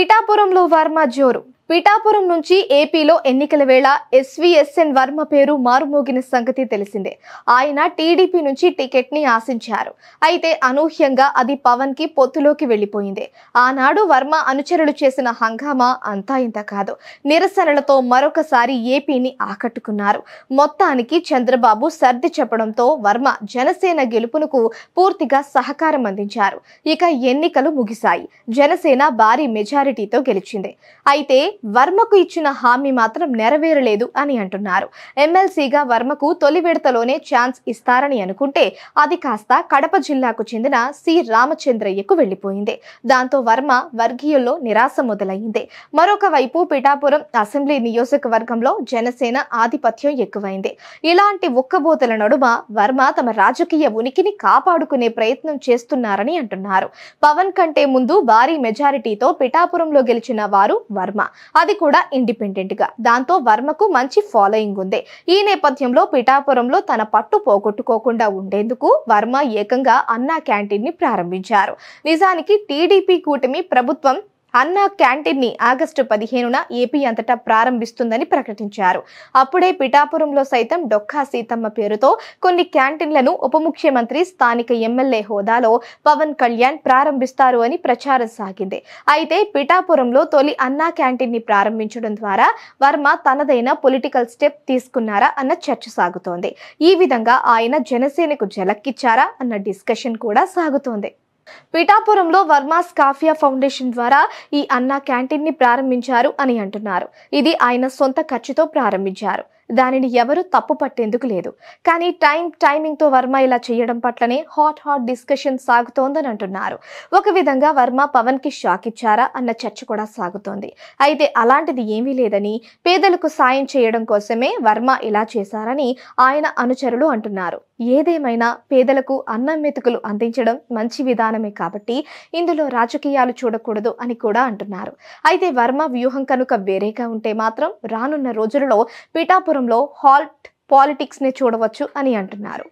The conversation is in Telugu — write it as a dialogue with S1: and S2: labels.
S1: పిఠాపురంలో వర్మ జోరు పిఠాపురం నుంచి ఏపీలో ఎన్నికల వేళ ఎస్విఎస్ఎన్ వర్మ పేరు మారుమోగిన సంగతి తెలిసిందే ఆయన టీడీపీ నుంచి టికెట్ ని ఆశించారు అయితే అనూహ్యంగా అది పవన్ కి పొత్తులోకి వెళ్లిపోయింది ఆనాడు వర్మ అనుచరులు చేసిన హంగామా అంతా ఇంత కాదు నిరసనలతో మరొకసారి ఏపీని ఆకట్టుకున్నారు మొత్తానికి చంద్రబాబు సర్ది చెప్పడంతో వర్మ జనసేన గెలుపునకు పూర్తిగా సహకారం అందించారు ఇక ఎన్నికలు ముగిశాయి జనసేన భారీ మెజారిటీతో గెలిచింది అయితే వర్మకు ఇచ్చిన హామీ మాత్రం నెరవేరలేదు అని అంటున్నారు ఎమ్మెల్సీగా వర్మకు తొలి విడతలోనే ఛాన్స్ ఇస్తారని అనుకుంటే అది కాస్త కడప జిల్లాకు చెందిన సి రామచంద్రయ్యకు వెళ్లిపోయింది దాంతో వర్మ వర్గీయుల్లో నిరాశ మొదలైంది మరొక వైపు పిఠాపురం అసెంబ్లీ నియోజకవర్గంలో జనసేన ఆధిపత్యం ఎక్కువైంది ఇలాంటి ఉక్కబోతల నడుమ వర్మ తమ రాజకీయ ఉనికిని కాపాడుకునే ప్రయత్నం చేస్తున్నారని అంటున్నారు పవన్ కంటే ముందు భారీ మెజారిటీతో పిఠాపురంలో గెలిచిన వారు వర్మ అది కూడా ఇండిపెండెంట్గా దాంతో వర్మకు మంచి ఫాలోయింగ్ ఉంది ఈ నేపథ్యంలో పిఠాపురంలో తన పట్టు పోగొట్టుకోకుండా ఉండేందుకు వర్మ ఏకంగా అన్నా క్యాంటీన్ ని ప్రారంభించారు నిజానికి టీడీపీ కూటమి ప్రభుత్వం అన్నా క్యాంటీన్ ని ఆగస్టు పదిహేనున ఏపీ అంతటా ప్రారంభిస్తుందని ప్రకటించారు అప్పుడే పిఠాపురంలో సైతం డొక్కా సీతమ్మ పేరుతో కొన్ని క్యాంటీన్లను ఉప ముఖ్యమంత్రి స్థానిక ఎమ్మెల్యే హోదాలో పవన్ కళ్యాణ్ ప్రారంభిస్తారు అని ప్రచారం సాగింది అయితే పిఠాపురంలో తొలి అన్నా క్యాంటీన్ ని ప్రారంభించడం ద్వారా వర్మ తనదైన పొలిటికల్ స్టెప్ తీసుకున్నారా అన్న చర్చ సాగుతోంది ఈ విధంగా ఆయన జనసేనకు జలక్కిచ్చారా అన్న డిస్కషన్ కూడా సాగుతోంది పిఠాపురంలో వర్మాస్ కాఫియా ఫౌండేషన్ ద్వారా ఈ అన్నా ని ప్రారంభించారు అని అంటున్నారు ఇది ఆయన సొంత ఖర్చుతో ప్రారంభించారు దానిని ఎవరు తప్పు పట్టేందుకు లేదు కానీ టైం టైమింగ్తో వర్మ ఇలా చేయడం పట్లనే హాట్ హాట్ డిస్కషన్ సాగుతోందని అంటున్నారు ఒక విధంగా వర్మ పవన్ కి షాక్ ఇచ్చారా అన్న చర్చ కూడా సాగుతోంది అయితే అలాంటిది ఏమీ లేదని పేదలకు సాయం చేయడం కోసమే వర్మ ఇలా చేశారని ఆయన అనుచరులు అంటున్నారు ఏదేమైనా పేదలకు అన్నం మెతుకులు అందించడం మంచి విధానమే కాబట్టి ఇందులో రాజకీయాలు చూడకూడదు అని కూడా అంటున్నారు అయితే వర్మ వ్యూహం కనుక వేరేగా ఉంటే మాత్రం రానున్న రోజులలో పిఠాపురం విజయనగరంలో హాల్ట్ ని చూడవచ్చు అని అంటున్నారు